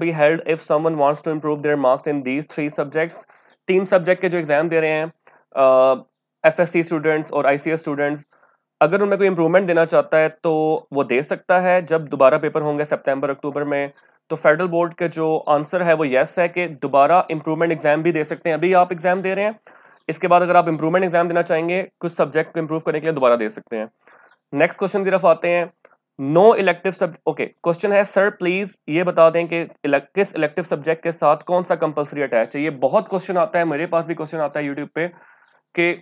be held if someone wants to improve their marks in these three subjects तीन subject के जो exam दे रहे हैं एफ एस सी स्टूडेंट्स और आई अगर उनमें कोई इम्प्रूवमेंट देना चाहता है तो वो दे सकता है जब दोबारा पेपर होंगे सितंबर अक्टूबर में तो फेडरल बोर्ड के जो आंसर है वो येस है कि दोबारा इम्प्रूवमेंट एग्जाम भी दे सकते हैं अभी आप एग्जाम दे रहे हैं इसके बाद अगर आप इम्प्रूवमेंट एग्जाम देना चाहेंगे कुछ सब्जेक्ट को इम्प्रूव करने के लिए दोबारा दे सकते हैं नेक्स्ट क्वेश्चन की तरफ आते हैं no elective subject okay question है सर प्लीज ये बता दें कि किस इलेक्टिव सब्जेक्ट के साथ कौन सा कंपलसरी अटैच है ये बहुत क्वेश्चन आता है मेरे पास भी क्वेश्चन आता है यूट्यूब पे कि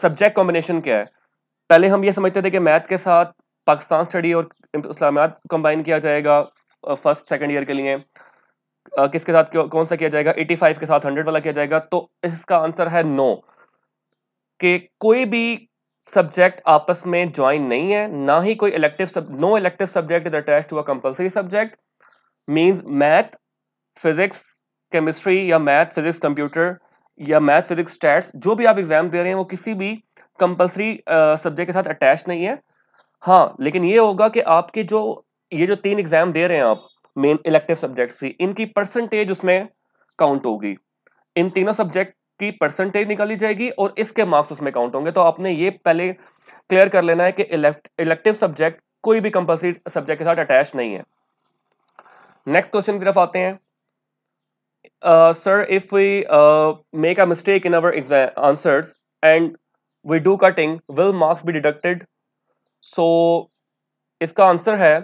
सब्जेक्ट कॉम्बिनेशन क्या है पहले हम ये समझते थे कि मैथ के साथ पाकिस्तान स्टडी और इस्लामियात कंबाइन किया जाएगा फर्स्ट सेकेंड ईयर के लिए आ, किसके साथ कौन सा किया जाएगा एटी के साथ हंड्रेड वाला किया जाएगा तो इसका आंसर है नो कि कोई भी सब्जेक्ट आपस में ज्वाइन नहीं है ना ही कोई elective no elective subject is attach to a compulsory subject means math physics chemistry या मैथ फिजिक्स कंप्यूटर या मैथ फिजिक्स स्टैट्स जो भी आप एग्जाम दे रहे हैं वो किसी भी कंपलसरी सब्जेक्ट के साथ अटैच नहीं है हाँ लेकिन ये होगा कि आपके जो ये जो तीन एग्जाम दे रहे हैं आप मेन इलेक्टिव सब्जेक्ट्स की इनकी परसेंटेज उसमें काउंट होगी इन तीनों सब्जेक्ट की परसेंटेज निकाली जाएगी और इसके मार्क्स उसमें काउंट होंगे तो आपने ये पहले क्लियर कर लेना है कि इलेक्टिव सब्जेक्ट कोई भी कंपल्सरी सब्जेक्ट के साथ अटैच नहीं है नेक्स्ट क्वेश्चन की तरफ आते हैं sir if we make a mistake in our exam answers and we do cutting will marks be deducted so इसका आंसर है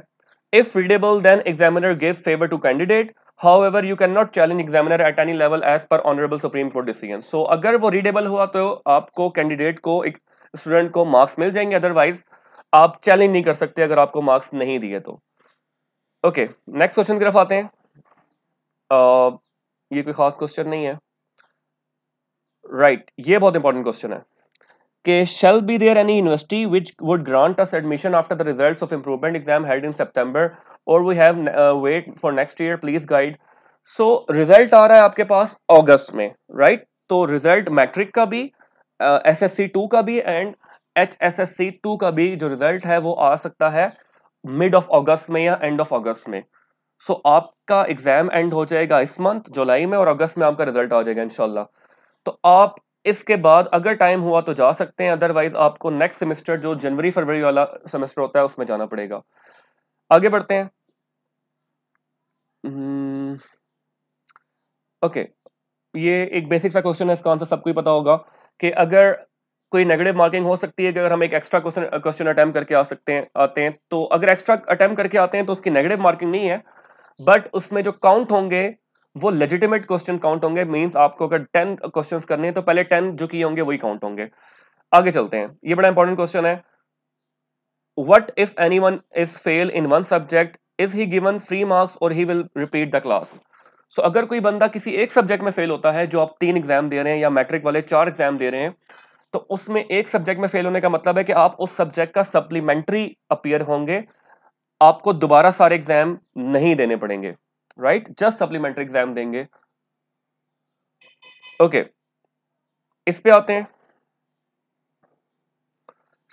if readable then examiner give favour to candidate however you cannot challenge examiner at any level as per honorable supreme court decision so अगर वो readable हुआ तो आपको candidate को एक student को marks मिल जाएंगे otherwise आप challenge नहीं कर सकते अगर आपको marks नहीं दिए तो Okay, next question की तरफ आते हैं uh, ये कोई खास question नहीं है right, ये बहुत important question है के shall be there any university which would grant us admission after the results of improvement exam held in September और we have wait for next year please guide so result आ रहा है आपके पास अगस्त में राइट right? तो result matric का भी एस एस सी टू का भी and H S S C two का भी जो रिजल्ट है वो आ सकता है मिड ऑफ अगस्त में या एंड ऑफ अगस्त में सो so, आपका एग्जाम एंड हो जाएगा इस मंथ जुलाई में और अगस्त में आपका रिजल्ट आ जाएगा इनशाला तो आप इसके बाद अगर टाइम हुआ तो जा सकते हैं अदरवाइज आपको नेक्स्ट सेमेस्टर जो जनवरी फरवरी वाला सेमेस्टर होता है उसमें जाना पड़ेगा आगे बढ़ते हैं ओके hmm, okay. ये एक बेसिक सा क्वेश्चन है इसका आंसर सबको ही पता होगा कि अगर कोई नेगेटिव मार्किंग हो सकती है कि अगर हम एक एक्स्ट्रा क्वेश्चन क्वेश्चन अटैम्प करके आ सकते हैं आते हैं तो अगर एक्स्ट्रा अटैम्प करके आते हैं तो उसकी नेगेटिव मार्किंग नहीं है बट उसमें जो काउंट होंगे वो लेजिटिमेट क्वेश्चन काउंट होंगे मीन्स आपको अगर टेन क्वेश्चन करने हैं तो पहले टेन जो किए होंगे वही काउंट होंगे आगे चलते हैं ये बड़ा इंपॉर्टेंट क्वेश्चन है what if any one is fail in one subject is he given free marks और he will repeat the class so अगर कोई बंदा किसी एक सब्जेक्ट में फेल होता है जो आप तीन एग्जाम दे रहे हैं या मैट्रिक वाले चार एग्जाम दे रहे हैं तो उसमें एक सब्जेक्ट में फेल होने का मतलब है कि आप उस सब्जेक्ट का सप्लीमेंट्री अपियर होंगे आपको दोबारा सारे एग्जाम नहीं देने पड़ेंगे राइट जस्ट सप्लीमेंट्री एग्जाम देंगे ओके okay. इस पे आते हैं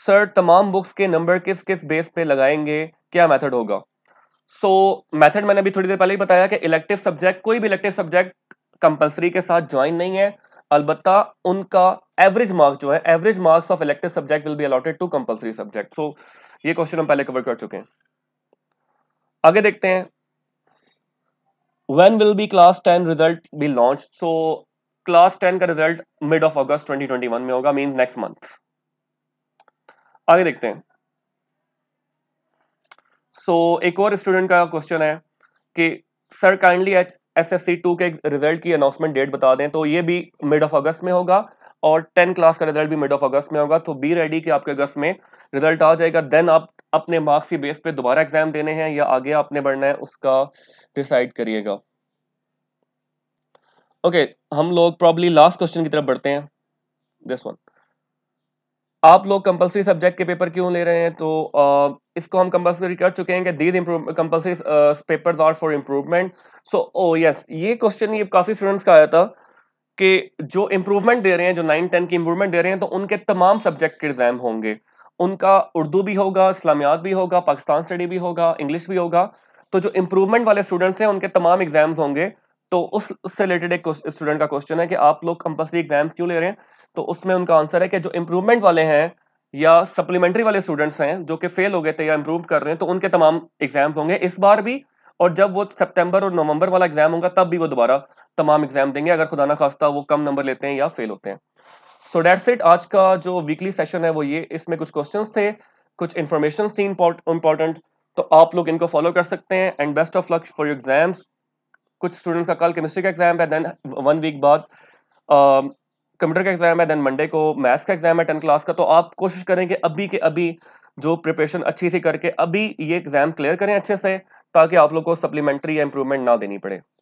सर तमाम बुक्स के नंबर किस किस बेस पे लगाएंगे क्या मेथड होगा सो so, मेथड मैंने अभी थोड़ी देर पहले ही बताया कि इलेक्टिव सब्जेक्ट कोई भी इलेक्टिव सब्जेक्ट कंपलसरी के साथ ज्वाइन नहीं है अलबत्ता उनका एवरेज मार्क्स जो है average marks of elective subject will be allotted to compulsory subject so ये क्वेश्चन हम पहले कवर कर चुके हैं आगे देखते हैं when will be class 10 result be launched so class 10 का रिजल्ट मिड ऑफ अगस्त 2021 में होगा मींस नेक्स्ट मंथ आगे देखते हैं सो so, एक और स्टूडेंट का क्वेश्चन है कि sir kindly S S C two के रिजल्ट की अनाउंसमेंट डेट बता दें तो ये भी मिड ऑफ अगस्त में होगा और टेन क्लास का रिजल्ट भी मिड ऑफ अगस्त में होगा तो बी रेडी कि आपके अगस्त में रिजल्ट आ जाएगा देन आप अपने मार्क्स की बेस पे दोबारा एग्जाम देने हैं या आगे आपने बढ़ना है उसका डिसाइड करिएगा ओके okay, हम लोग प्रॉब्ली लास्ट क्वेश्चन की तरफ बढ़ते हैं दिस वन आप लोग कंपलसरी सब्जेक्ट के पेपर क्यों ले रहे हैं तो आ, इसको हम कंपलसरी कर चुके हैं कि these compulsory papers are for improvement so oh yes ये क्वेश्चन ये काफ़ी स्टूडेंट्स का आया था कि जो इम्प्रूवमेंट दे रहे हैं जो नाइन टेन की इम्प्रूवमेंट दे रहे हैं तो उनके तमाम सब्जेक्ट के एग्जाम होंगे उनका उर्दू भी होगा इस्लामियात भी होगा पाकिस्तान स्टडी भी होगा इंग्लिश भी होगा तो जो इम्प्रूवमेंट वाले स्टूडेंट्स हैं उनके तमाम एग्जाम्स होंगे तो उस उससे रिलेटेड एक स्टूडेंट का क्वेश्चन है कि आप लोग कंपल्सरी एग्जाम क्यों ले रहे हैं तो उसमें उनका आंसर है कि जो इम्प्रूवमेंट वाले हैं या सप्लीमेंट्री वाले स्टूडेंट्स हैं जो कि फेल हो गए थे या इम्प्रूव कर रहे हैं तो उनके तमाम एग्जाम्स होंगे इस बार भी और जब वो सितंबर और नवंबर वाला एग्जाम होगा तब भी वो दोबारा तमाम एग्जाम देंगे अगर खुदा ना खास्ता वो कम नंबर लेते हैं या फेल होते हैं सो डेट्स इट आज का जो वीकली सेशन है वो ये इसमें कुछ क्वेश्चंस थे कुछ इन्फॉर्मेशन थी इम्पॉर्टेंट तो आप लोग इनको फॉलो कर सकते हैं and best of luck for exams कुछ स्टूडेंट्स का कल केमिस्ट्री का एग्जाम है देन वन वीक बाद कंप्यूटर का एग्जाम है देन मंडे को मैथ्स का एग्जाम है टेंथ क्लास का तो आप कोशिश करें कि अभी के अभी जो प्रिपरेशन अच्छी सी करके अभी ये एग्जाम क्लियर करें अच्छे से ताकि आप लोग को सप्लीमेंट्री या इंप्रूवमेंट ना देनी पड़े